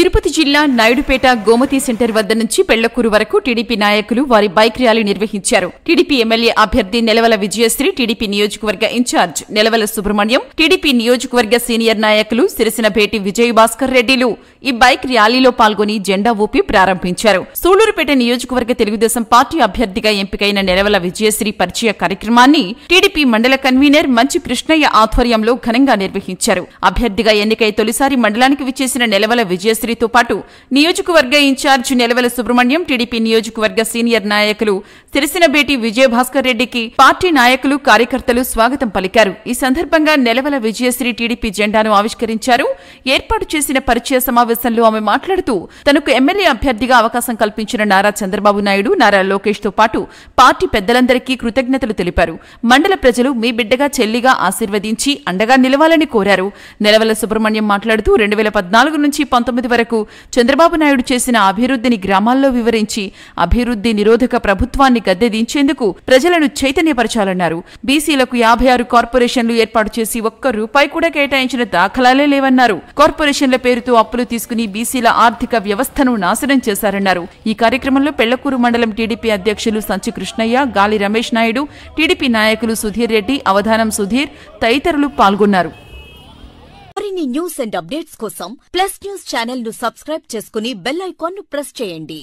తిరుపతి జిల్లా నాయుడుపేట గోమతి సెంటర్ వద్ద నుంచి పెళ్లకూరు వరకు టీడీపీ నాయకులు వారి బైక్ ర్యాలీ నిర్వహించారు టీడీపీ ఎమ్మెల్యే అభ్యర్థి నెలవల విజయశ్రీ టీడీపీ నియోజకవర్గ ఇన్ఛార్జ్ నెలవల సుబ్రహ్మణ్యం టీడీపీ నియోజకవర్గ సీనియర్ నాయకులు సిరిసిన భేటి విజయ్ భాస్కర్ రెడ్డిలు ఈ బైక్ ర్యాలీలో పాల్గొని జెండా ఊపి ప్రారంభించారు సూళ్లూరుపేట నియోజకవర్గ తెలుగుదేశం పార్టీ అభ్యర్థిగా ఎంపికైన నెలవల విజయశ్రీ పరిచయ కార్యక్రమాన్ని టీడీపీ మండల కన్వీనర్ మంచి కృష్ణయ్య ఆధ్వర్యంలో ఘనంగా నిర్వహించారు అభ్యర్థిగా ఎన్నికై తొలిసారి మండలానికి విచ్చేసిన నెలవల విజయశ్రీ మంత్రితో పాటు నియోజకవర్గ ఇన్ఛార్జ్ నెలవల సుబ్రహ్మణ్యం టీడీపీ నియోజకవర్గ సీనియర్ నాయకులు సిరిసిన భేటీ విజయభాస్కర్ రెడ్డికి పార్టీ నాయకులు కార్యకర్తలు స్వాగతం పలికారు ఈ సందర్భంగా నెలవల విజయశ్రీ టీడీపీ జెండాను ఆవిష్కరించారు ఏర్పాటు చేసిన పరిచయ సమావేశంలో ఆమె మాట్లాడుతూ తనకు ఎమ్మెల్యే అభ్యర్థిగా అవకాశం కల్పించిన నారా చంద్రబాబు నాయుడు నారా లోకేష్ తో పాటు పార్టీ పెద్దలందరికీ కృతజ్ఞతలు తెలిపారు మండల ప్రజలు మీ బిడ్డగా చెల్లిగా ఆశీర్వదించి అండగా నిలవాలని కోరారు నెలవల సుబ్రహ్మణ్యం మాట్లాడుతూ రెండు వేల పద్నాలుగు నుంచి పంతొమ్మిది వరకు వరకు చంద్రబాబు నాయుడు చేసిన అభివృద్ధిని గ్రామాల్లో వివరించి అభివృద్ధి నిరోధక ప్రభుత్వాన్ని గద్దెదించేందుకు ప్రజలను చైతన్యపరచాలన్నారు బీసీలకు యాభై ఆరు కార్పొరేషన్లు ఏర్పాటు చేసి ఒక్క రూపాయి కూడా కేటాయించిన దాఖలాలే లేవన్నారు కార్పొరేషన్ల పేరుతో అప్పులు తీసుకుని బీసీల ఆర్థిక వ్యవస్థను నాశనం చేశారన్నారు ఈ కార్యక్రమంలో పెళ్లకూరు మండలం టీడీపీ అధ్యక్షులు సంచి కృష్ణయ్య గాలి రమేష్ నాయుడు టీడీపీ నాయకులు సుధీర్ రెడ్డి అవధానం సుధీర్ తదితరులు పాల్గొన్నారు మరిన్ని న్యూస్ అండ్ అప్డేట్స్ కోసం ప్లస్ న్యూస్ ఛానల్ ను సబ్స్క్రైబ్ చేసుకుని బెల్ ఐకాన్ ను ప్రెస్ చేయండి